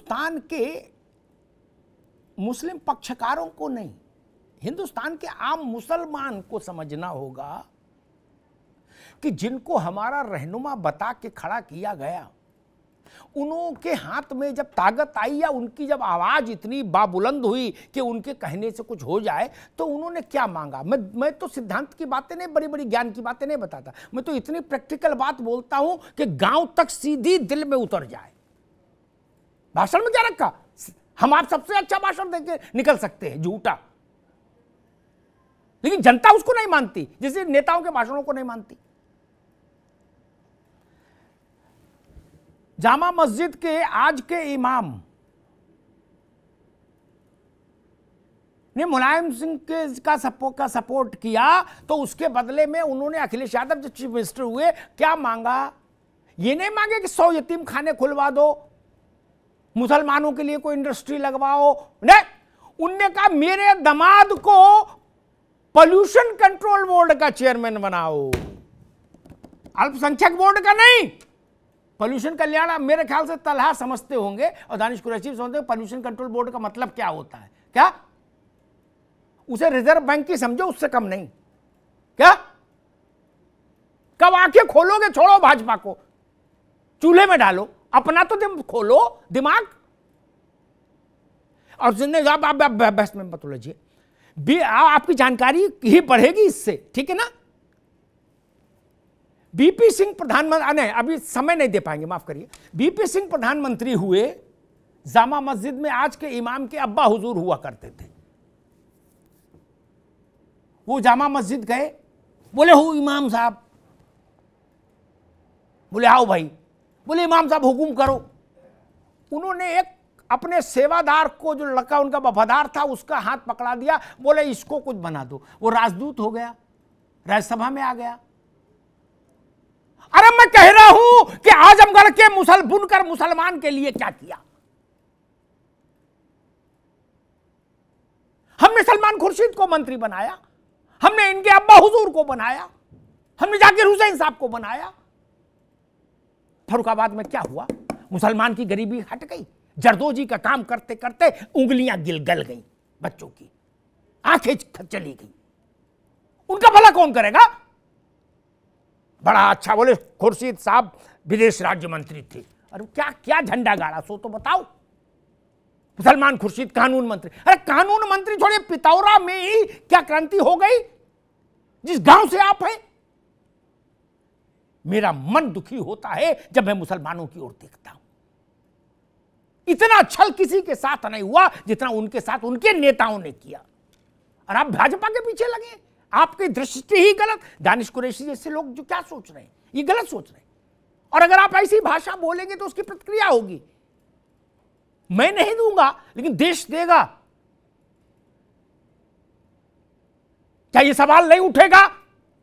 हिंदुस्तान के मुस्लिम पक्षकारों को नहीं हिंदुस्तान के आम मुसलमान को समझना होगा कि जिनको हमारा रहनुमा बता के खड़ा किया गया उनके हाथ में जब ताकत आई या उनकी जब आवाज़ इतनी बाबुलंद हुई कि उनके कहने से कुछ हो जाए तो उन्होंने क्या मांगा मैं मैं तो सिद्धांत की बातें नहीं बड़ी बड़ी ज्ञान की बातें नहीं बताता मैं तो इतनी प्रैक्टिकल बात बोलता हूं कि गांव तक सीधी दिल में उतर जाए भाषण में क्या रखा हम आप सबसे अच्छा भाषण देके निकल सकते हैं झूठा लेकिन जनता उसको नहीं मानती जैसे नेताओं के भाषणों को नहीं मानती जामा मस्जिद के आज के इमाम ने मुलायम सिंह के का सपोर्ट का सपोर्ट किया तो उसके बदले में उन्होंने अखिलेश यादव जो चीफ मिनिस्टर हुए क्या मांगा ये नहीं मांगे कि सौ यतीम खाने खुलवा दो मुसलमानों के लिए कोई इंडस्ट्री लगवाओ नहीं उनने कहा मेरे दमाद को पॉल्यूशन कंट्रोल बोर्ड का चेयरमैन बनाओ अल्पसंख्यक बोर्ड का नहीं पॉल्यूशन कल्याण मेरे ख्याल से तलहा समझते होंगे और दानिश कुरैशी समझते हैं पॉल्यूशन कंट्रोल बोर्ड का मतलब क्या होता है क्या उसे रिजर्व बैंक की समझो उससे कम नहीं क्या कब आंखें खोलोगे छोड़ो भाजपा को चूल्हे में डालो अपना तो दिम, खोलो दिमाग और जिंदगी आप, आप, बहस में बतो लीजिए भी आ, आपकी जानकारी ही बढ़ेगी इससे ठीक है ना बीपी सिंह प्रधानमंत्री नहीं अभी समय नहीं दे पाएंगे माफ करिए बीपी सिंह प्रधानमंत्री हुए जामा मस्जिद में आज के इमाम के अब्बा हुजूर हुआ करते थे वो जामा मस्जिद गए बोले हो इमाम साहब बोले आओ भाई बोले इमाम साहब हुकुम करो उन्होंने एक अपने सेवादार को जो लड़का उनका वफादार था उसका हाथ पकड़ा दिया बोले इसको कुछ बना दो वो राजदूत हो गया राज्यसभा में आ गया अरे मैं कह रहा हूं कि आजमगढ़ के मुसल बुनकर मुसलमान के लिए क्या किया हमने सलमान खुर्शीद को मंत्री बनाया हमने इनके अब्बा हुजूर को बनाया हमने जाकिर हुसैन साहब को बनाया फरुखाबाद में क्या हुआ मुसलमान की गरीबी हट गई जरदोजी का काम करते करते उंगलियां गिलगल गई बच्चों की आंखें चली गई उनका भला कौन करेगा बड़ा अच्छा बोले खुर्शीद साहब विदेश राज्य मंत्री थे अरे क्या क्या झंडा गाड़ा सो तो बताओ मुसलमान खुर्शीद कानून मंत्री अरे कानून मंत्री छोड़े पितौरा में ही क्या क्रांति हो गई जिस गांव से आप हैं मेरा मन दुखी होता है जब मैं मुसलमानों की ओर देखता हूं इतना छल किसी के साथ नहीं हुआ जितना उनके साथ उनके नेताओं ने किया और आप भाजपा के पीछे लगे आपकी दृष्टि ही गलत दानिश कुरैशी जैसे लोग जो क्या सोच रहे हैं ये गलत सोच रहे हैं और अगर आप ऐसी भाषा बोलेंगे तो उसकी प्रतिक्रिया होगी मैं नहीं दूंगा लेकिन देश देगा क्या ये सवाल नहीं उठेगा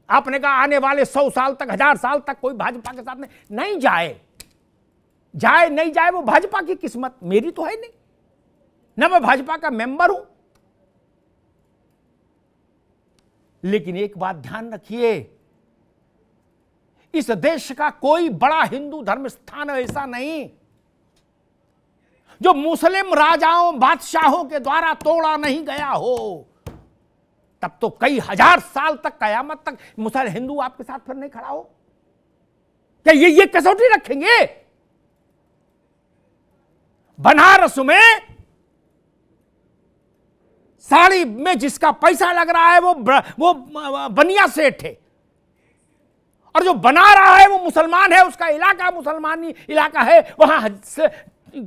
आपने कहा आने वाले सौ साल तक हजार साल तक कोई भाजपा के साथ नहीं नहीं जाए जाए नहीं जाए वो भाजपा की किस्मत मेरी तो है नहीं ना मैं भाजपा का मेंबर हूं लेकिन एक बात ध्यान रखिए इस देश का कोई बड़ा हिंदू धर्म स्थान ऐसा नहीं जो मुस्लिम राजाओं बादशाहों के द्वारा तोड़ा नहीं गया हो तब तो कई हजार साल तक कयामत तक मुसल हिंदू आपके साथ फिर नहीं खड़ा हो क्या ये ये कसौटी रखेंगे बनारस में साड़ी में जिसका पैसा लग रहा है वो वो बनिया सेठ है और जो बना रहा है वो मुसलमान है उसका इलाका मुसलमानी इलाका है वहां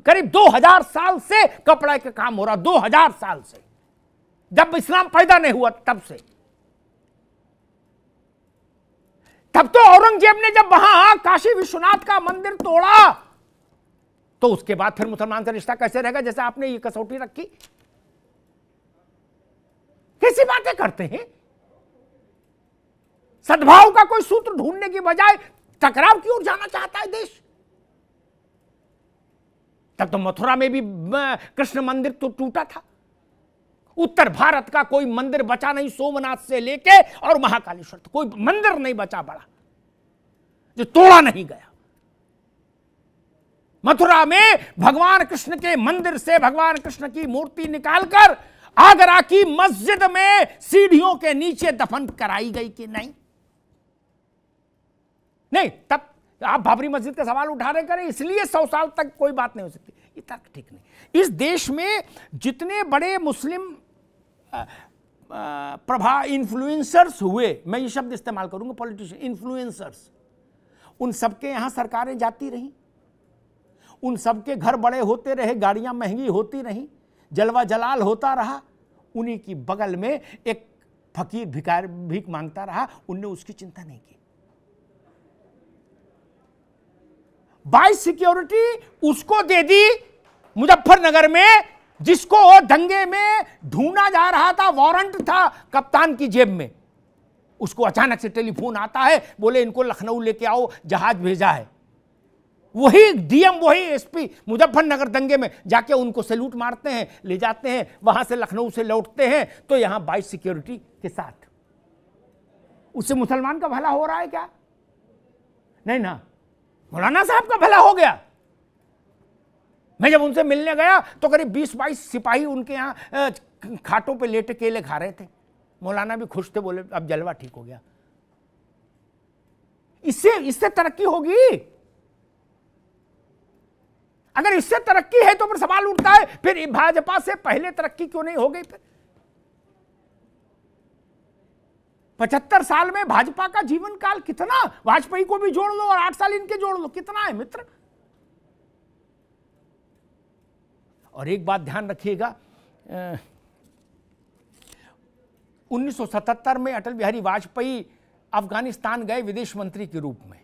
करीब दो हजार साल से कपड़ा का काम हो रहा दो हजार साल से जब इस्लाम पैदा नहीं हुआ तब से तब तो औरंगजेब ने जब वहां काशी विश्वनाथ का मंदिर तोड़ा तो उसके बाद फिर मुसलमान से रिश्ता कैसे रहेगा जैसे आपने ये कसौटी रखी कैसी बातें करते हैं सद्भाव का कोई सूत्र ढूंढने की बजाय टकराव की ओर जाना चाहता है देश तब तो मथुरा में भी कृष्ण मंदिर तो टूटा था उत्तर भारत का कोई मंदिर बचा नहीं सोमनाथ से लेके और महाकालेश्वर कोई मंदिर नहीं बचा बड़ा जो तोड़ा नहीं गया मथुरा में भगवान कृष्ण के मंदिर से भगवान कृष्ण की मूर्ति निकालकर आगरा की मस्जिद में सीढ़ियों के नीचे दफन कराई गई कि नहीं नहीं तब आप बाबरी मस्जिद का सवाल उठा रहे करें इसलिए सौ साल तक कोई बात नहीं हो सकती ये ठीक नहीं इस देश में जितने बड़े मुस्लिम प्रभा इन्फ्लुएंसर्स हुए मैं ये शब्द इस्तेमाल करूंगा पॉलिटिशियन इन्फ्लुएंसर्स उन सबके यहां सरकारें जाती रहीं उन सबके घर बड़े होते रहे गाड़ियां महंगी होती रहीं जलवा जलाल होता रहा उन्हीं की बगल में एक फकीर भिकार भीख मांगता रहा उनने उसकी चिंता नहीं की बाई सिक्योरिटी उसको दे दी मुजफ्फरनगर में जिसको दंगे में ढूंढा जा रहा था वारंट था कप्तान की जेब में उसको अचानक से टेलीफोन आता है बोले इनको लखनऊ लेके आओ जहाज भेजा है वही डीएम वही एसपी मुजफ्फरनगर दंगे में जाके उनको सैल्यूट मारते हैं ले जाते हैं वहां से लखनऊ से लौटते हैं तो यहां बाइस सिक्योरिटी के साथ उससे मुसलमान का भला हो रहा है क्या नहीं ना मौलाना साहब का भला हो गया मैं जब उनसे मिलने गया तो करीब बीस बाईस सिपाही उनके यहाँ खाटों पे लेटे केले खा रहे थे मौलाना भी खुश थे बोले अब जलवा ठीक हो गया इससे इससे तरक्की होगी अगर इससे तरक्की है तो फिर सवाल उठता है फिर भाजपा से पहले तरक्की क्यों नहीं हो गई फिर पचहत्तर साल में भाजपा का जीवन काल कितना वाजपेयी को भी जोड़ लो और आठ साल इनके जोड़ लो कितना है मित्र और एक बात ध्यान रखिएगा 1977 में अटल बिहारी वाजपेयी अफगानिस्तान गए विदेश मंत्री के रूप में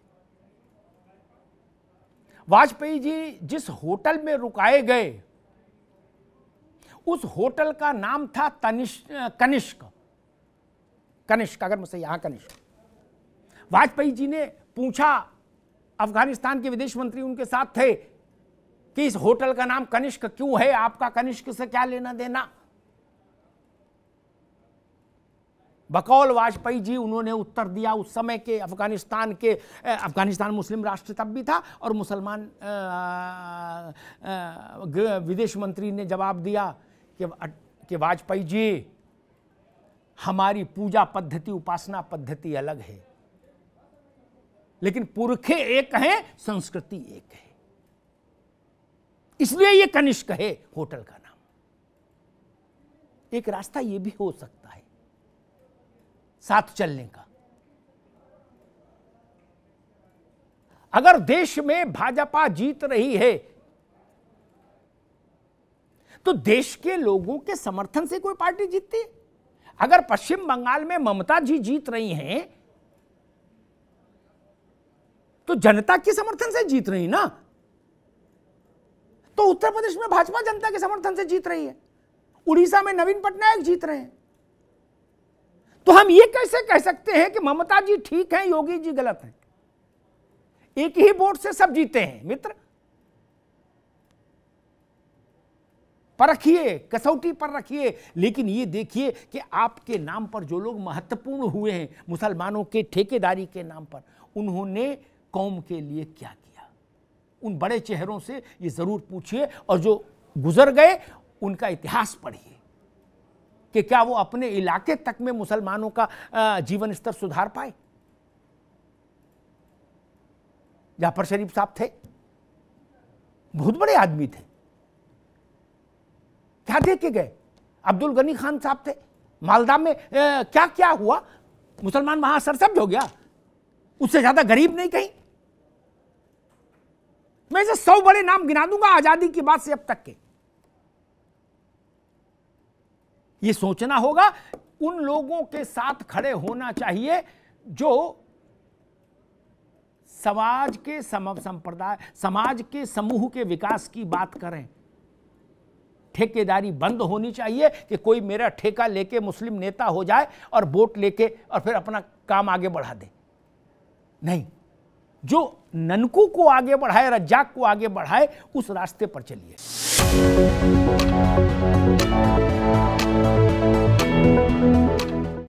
वाजपेयी जी जिस होटल में रुकाए गए उस होटल का नाम था तनिश कनिष्क कनिष्क अगर मुझसे यहां कनिष्क वाजपेयी जी ने पूछा अफगानिस्तान के विदेश मंत्री उनके साथ थे कि इस होटल का नाम कनिष्क क्यों है आपका कनिष्क से क्या लेना देना बकौल वाजपेयी जी उन्होंने उत्तर दिया उस समय के अफगानिस्तान के अफगानिस्तान मुस्लिम राष्ट्र तब भी था और मुसलमान विदेश मंत्री ने जवाब दिया कि कि वाजपेयी जी हमारी पूजा पद्धति उपासना पद्धति अलग है लेकिन पुरखे एक हैं संस्कृति एक है इसलिए ये कनिष्क है होटल का नाम एक रास्ता ये भी हो सकता है साथ चलने का अगर देश में भाजपा जीत रही है तो देश के लोगों के समर्थन से कोई पार्टी जीतती अगर पश्चिम बंगाल में ममता जी जीत रही हैं तो जनता के समर्थन से जीत रही ना तो उत्तर प्रदेश में भाजपा जनता के समर्थन से जीत रही है उड़ीसा में नवीन पटनायक जीत रहे हैं तो हम ये कैसे कह सकते हैं कि ममता जी ठीक हैं योगी जी गलत हैं एक ही वोट से सब जीते हैं मित्र पर रखिए कसौटी पर रखिए लेकिन ये देखिए कि आपके नाम पर जो लोग महत्वपूर्ण हुए हैं मुसलमानों के ठेकेदारी के नाम पर उन्होंने कौम के लिए क्या किया उन बड़े चेहरों से ये ज़रूर पूछिए और जो गुजर गए उनका इतिहास पढ़िए कि क्या वो अपने इलाके तक में मुसलमानों का जीवन स्तर सुधार पाए जाफर शरीफ साहब थे बहुत बड़े आदमी थे क्या देखे के गए अब्दुल गनी खान साहब थे मालदा में क्या क्या हुआ मुसलमान वहां सरसब्ज हो गया उससे ज्यादा गरीब नहीं कहीं मैं से सौ बड़े नाम गिना दूंगा आजादी की बात से अब तक के ये सोचना होगा उन लोगों के साथ खड़े होना चाहिए जो समाज के संप्रदाय समाज के समूह के विकास की बात करें ठेकेदारी बंद होनी चाहिए कि कोई मेरा ठेका लेके मुस्लिम नेता हो जाए और वोट लेके और फिर अपना काम आगे बढ़ा दे नहीं जो ननकू को आगे बढ़ाए रज्जाक को आगे बढ़ाए उस रास्ते पर चलिए